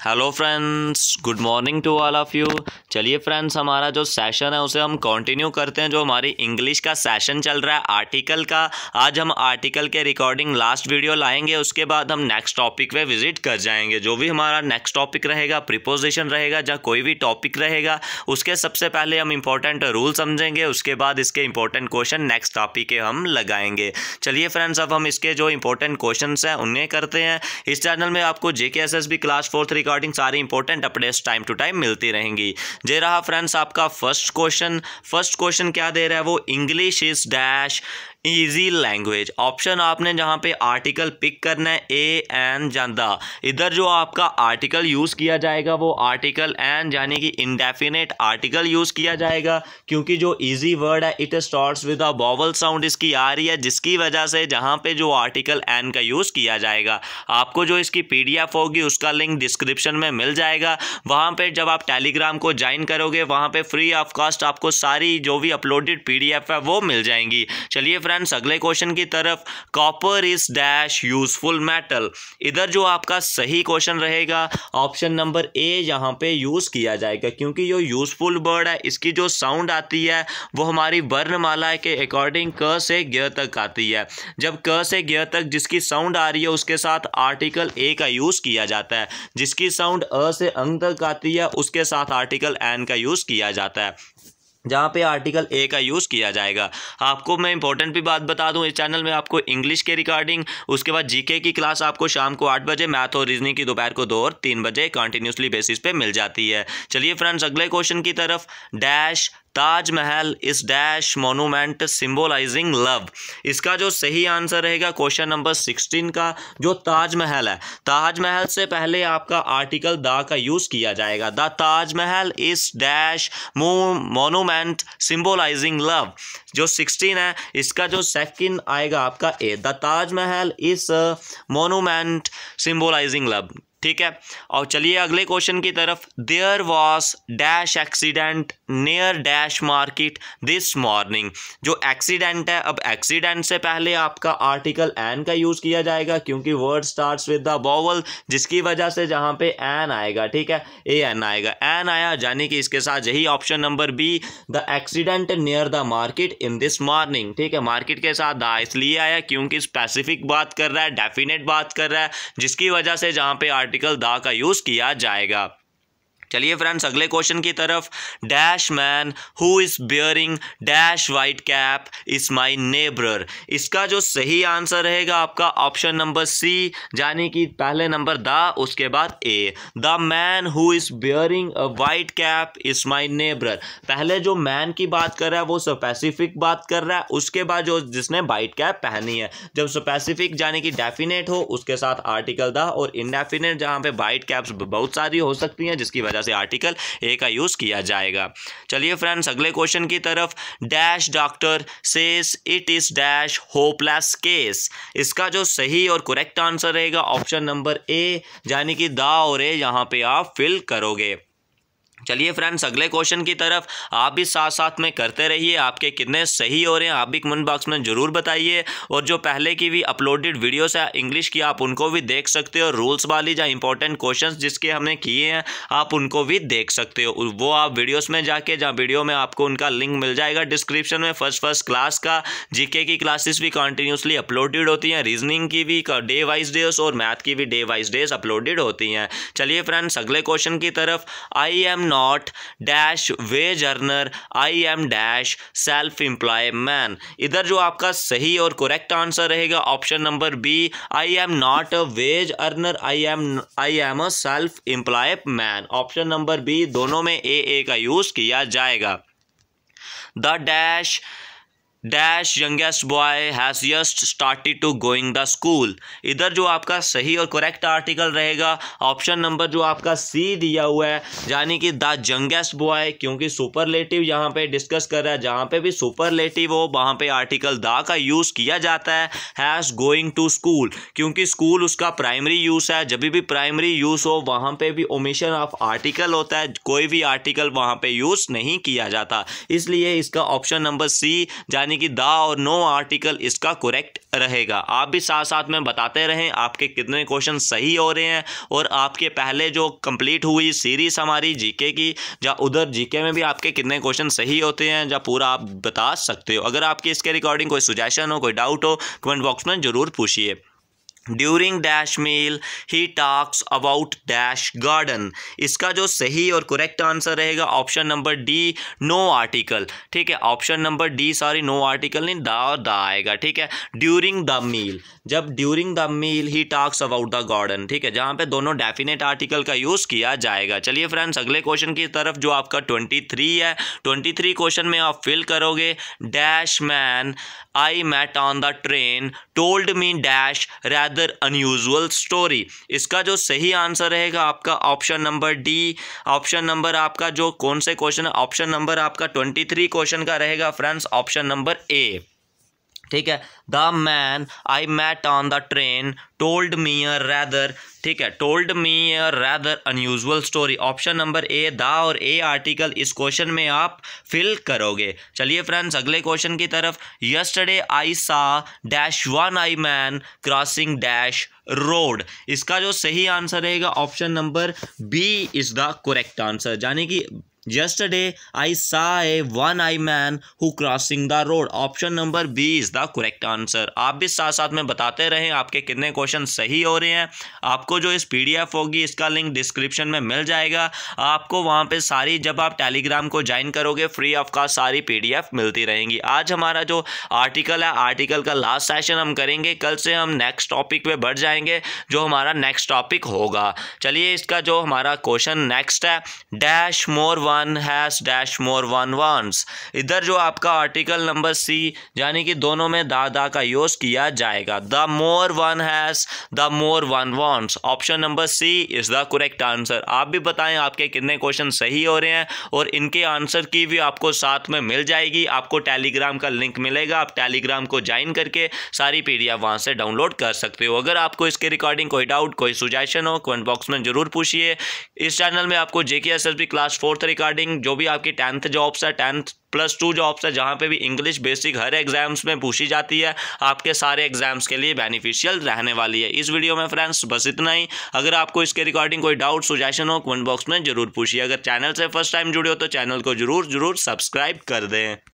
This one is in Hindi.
hello friends good morning to all of you चलिए फ्रेंड्स हमारा जो सेशन है उसे हम कंटिन्यू करते हैं जो हमारी इंग्लिश का सेशन चल रहा है आर्टिकल का आज हम आर्टिकल के रिकॉर्डिंग लास्ट वीडियो लाएंगे उसके बाद हम नेक्स्ट टॉपिक पे विजिट कर जाएंगे जो भी हमारा नेक्स्ट टॉपिक रहेगा प्रिपोजिशन रहेगा या कोई भी टॉपिक रहेगा उसके सबसे पहले हम इंपॉर्टेंट रूल समझेंगे उसके बाद इसके इंपॉर्टेंट क्वेश्चन नेक्स्ट टॉपिक के हम लगाएंगे चलिए फ्रेंड्स अब हम इसके जो इंपॉर्टेंट क्वेश्चन हैं उन्हें करते हैं इस चैनल में आपको J class four three regarding सारी important updates time to time मिलती रहेंगी जे रहा फ्रेंड्स आपका फर्स्ट क्वेश्चन फर्स्ट क्वेश्चन क्या दे रहा है वो English is dash easy language option आपने जहाँ पे आर्टिकल पिक करना है ए एन जानदा इधर जो आपका आर्टिकल यूज़ किया जाएगा वो आर्टिकल एन यानी कि इंडेफिनेट आर्टिकल यूज़ किया जाएगा क्योंकि जो ईजी वर्ड है it start with a vowel sound इसकी आ रही है जिसकी वजह से जहाँ पे जो आर्टिकल एन का यूज़ किया जाएगा आपको जो इसकी पी होगी उसका लिंक डिस्क्रिप्शन में मिल जाएगा वहाँ पर जब आप टेलीग्राम को ज्वाइन करोगे वहाँ पर फ्री ऑफ कॉस्ट आपको सारी जो भी अपलोडेड पी है वो मिल जाएंगी चलिए फ्रेंड फ्रेंड्स अगले क्वेश्चन की तरफ copper is dash useful metal इधर जो आपका सही क्वेश्चन रहेगा ऑप्शन नंबर ए यहाँ पे यूज़ किया जाएगा क्योंकि जो यूजफुल वर्ड है इसकी जो साउंड आती है वो हमारी वर्णमाला के अकॉर्डिंग क से ग तक आती है जब क से ग तक जिसकी साउंड आ रही है उसके साथ आर्टिकल ए का यूज़ किया जाता है जिसकी साउंड अ से अंग तक आती है उसके साथ आर्टिकल एन का यूज़ किया जाता है जहाँ पे आर्टिकल ए का यूज़ किया जाएगा आपको मैं इंपॉर्टेंट भी बात बता दूँ इस चैनल में आपको इंग्लिश के रिकॉर्डिंग उसके बाद जीके की क्लास आपको शाम को आठ बजे मैथ और रीजनिंग की दोपहर को दो और तीन बजे कंटिन्यूसली बेसिस पे मिल जाती है चलिए फ्रेंड्स अगले क्वेश्चन की तरफ dash Taj Mahal is dash monument symbolising love इसका जो सही आंसर रहेगा क्वेश्चन नंबर सिक्सटीन का जो ताजमहल है ताजमहल से पहले आपका आर्टिकल दा का यूज़ किया जाएगा the Taj Mahal is dash monument symbolising love जो सिक्सटीन है इसका जो सेकंड आएगा आपका ए द ताजमहल इस मोनूमेंट सिंबोलाइजिंग लव ठीक है और चलिए अगले क्वेश्चन की तरफ there was dash accident near dash market this morning जो एक्सीडेंट है अब एक्सीडेंट से पहले आपका आर्टिकल एन का यूज़ किया जाएगा क्योंकि word starts with the vowel जिसकी वजह से जहां पे एन आएगा ठीक है ए एन आएगा एन आया यानी कि इसके साथ यही option number B the accident near the market in this morning ठीक है मार्केट के साथ द इसलिए आया क्योंकि स्पेसिफिक बात कर रहा है डेफिनेट बात कर रहा है जिसकी वजह से जहां पे आर्टिकल पार्टिकल दा का यूज़ किया जाएगा चलिए फ्रेंड्स अगले क्वेश्चन की तरफ dash man who is bearing dash white cap is my neighbour इसका जो सही आंसर रहेगा आपका ऑप्शन नंबर सी यानी कि पहले नंबर द उसके बाद A the man who is bearing a white cap is my neighbour पहले जो मैन की बात कर रहा है वो स्पेसिफिक बात कर रहा है उसके बाद जो जिसने वाइट कैप पहनी है जब स्पेसिफिक यानी कि डेफिनेट हो उसके साथ आर्टिकल द और इनडेफिनेट जहाँ पे वाइट कैप्स बहुत सारी हो सकती हैं जिसकी वजह से आर्टिकल ए का यूज़ किया जाएगा चलिए फ्रेंड्स अगले क्वेश्चन की तरफ dash doctor says it is dash hopeless case इसका जो सही और करेक्ट आंसर रहेगा ऑप्शन नंबर ए यानी कि दा और ए यहाँ पे आप फिल करोगे चलिए फ्रेंड्स अगले क्वेश्चन की तरफ आप भी साथ साथ में करते रहिए आपके कितने सही हो रहे हैं आप भी कमेंट बॉक्स में ज़रूर बताइए और जो पहले की भी अपलोडेड वीडियोस है इंग्लिश की आप उनको भी देख सकते हो रूल्स वाली या इंपॉर्टेंट क्वेश्चन जिसके हमने किए हैं आप उनको भी देख सकते हो वो आप वीडियोज़ में जाके जहाँ वीडियो में आपको उनका लिंक मिल जाएगा डिस्क्रिप्शन में फर्स्ट फर्स्ट क्लास का जीके की क्लासेस भी कंटिन्यूसली अपलोडेड होती हैं रीजनिंग की भी डे वाइज डेज और मैथ की भी डे वाइज डेज अपलोडेड होती हैं चलिए फ्रेंड्स अगले क्वेश्चन की तरफ I am not dash wage earner I am dash self employ man इधर जो आपका सही और करेक्ट आंसर रहेगा option number B I am not a wage earner I am I am a self employ man option number B दोनों में ए ए का यूज़ किया जाएगा the dash dash youngest boy has just started to going the school इधर जो आपका सही और करेक्ट आर्टिकल रहेगा ऑप्शन नंबर जो आपका सी दिया हुआ है यानी कि द यंगेस्ट बॉय क्योंकि सुपरलेटिव यहाँ पे डिस्कस कर रहा है जहाँ पे भी सुपरलेटिव हो वहाँ पे आर्टिकल द का यूज़ किया जाता है हैज़ गोइंग टू स्कूल क्योंकि स्कूल उसका प्राइमरी यूज़ है जब भी प्राइमरी यूज़ हो वहाँ पर भी ओमिशन ऑफ आर्टिकल होता है कोई भी आर्टिकल वहाँ पर यूज़ नहीं किया जाता इसलिए इसका ऑप्शन नंबर सी यानी यानी कि द और नो आर्टिकल इसका करेक्ट रहेगा आप भी साथ साथ में बताते रहें आपके कितने क्वेश्चन सही हो रहे हैं और आपके पहले जो कंप्लीट हुई सीरीज हमारी जीके की या उधर जीके में भी आपके कितने क्वेश्चन सही होते हैं या पूरा आप बता सकते हो अगर आपकी इसके रिकॉर्डिंग कोई सुजेशन हो कोई डाउट हो कमेंट बॉक्स में ज़रूर पूछिए during dash meal he talks about dash garden इसका जो सही और करेक्ट आंसर रहेगा option number D no article ठीक है option number D sorry no article नहीं दा और दा आएगा ठीक है ड्यूरिंग द मील जब during the meal he talks about the garden ठीक है जहाँ पे दोनों डेफिनेट आर्टिकल का यूज़ किया जाएगा चलिए फ्रेंड्स अगले क्वेश्चन की तरफ जो आपका ट्वेंटी थ्री है ट्वेंटी थ्री क्वेश्चन में आप फिल करोगे dash man I met on the train told me dash rather unusual story इसका जो सही आंसर रहेगा आपका option number D option number आपका जो कौन से क्वेश्चन है ऑप्शन नंबर आपका ट्वेंटी थ्री क्वेश्चन का रहेगा फ्रेंड्स ऑप्शन नंबर ए ठीक है the man I met on the train told me a rather ठीक है told me a rather unusual story option number A the और ए आर्टिकल इस क्वेश्चन में आप फिल करोगे चलिए फ्रेंड्स अगले क्वेश्चन की तरफ yesterday I saw dash one I man crossing dash road इसका जो सही आंसर रहेगा option number B is the correct answer यानी कि Yesterday, I saw a one I man who crossing the road option number B is the correct answer आप भी साथ साथ में बताते रहें आपके कितने क्वेश्चन सही हो रहे हैं आपको जो इस पी डी एफ होगी इसका लिंक डिस्क्रिप्शन में मिल जाएगा आपको वहाँ पर सारी जब आप टेलीग्राम को ज्वाइन करोगे फ्री ऑफ कास्ट सारी पी डी एफ मिलती रहेंगी आज हमारा जो आर्टिकल है आर्टिकल का लास्ट सेशन हम करेंगे कल से हम नेक्स्ट टॉपिक पर बढ़ जाएंगे जो हमारा नेक्स्ट टॉपिक होगा चलिए इसका जो हमारा क्वेश्चन नेक्स्ट है dash more one one has dash more one once इधर जो आपका आर्टिकल नंबर सी यानी कि दोनों में दा दा का यूज़ किया जाएगा the more one has the more one once option number C is the correct answer आप भी बताएं आपके कितने क्वेश्चन सही हो रहे हैं और इनके आंसर की भी आपको साथ में मिल जाएगी आपको टेलीग्राम का लिंक मिलेगा आप टेलीग्राम को ज्वाइन करके सारी पीडीएफ वहाँ से डाउनलोड कर सकते हो अगर आपको इसके रिकॉर्डिंग कोई डाउट कोई सुजेशन हो कमेंट बॉक्स में जरूर पूछिए इस चैनल में आपको जेके एस क्लास फोर्थ तरीका रिगार्डिंग जो भी आपकी टेंथ जॉब्स है टेंथ प्लस टू जॉब्स है जहाँ पे भी इंग्लिश बेसिक हर एग्जाम्स में पूछी जाती है आपके सारे एग्जाम्स के लिए बेनिफिशियल रहने वाली है इस वीडियो में फ्रेंड्स बस इतना ही अगर आपको इसके रिकॉर्डिंग कोई डाउट सुजेशन हो कमेंट बॉक्स में जरूर पूछिए अगर चैनल से फर्स्ट टाइम जुड़े हो तो चैनल को जरूर जरूर सब्सक्राइब कर दें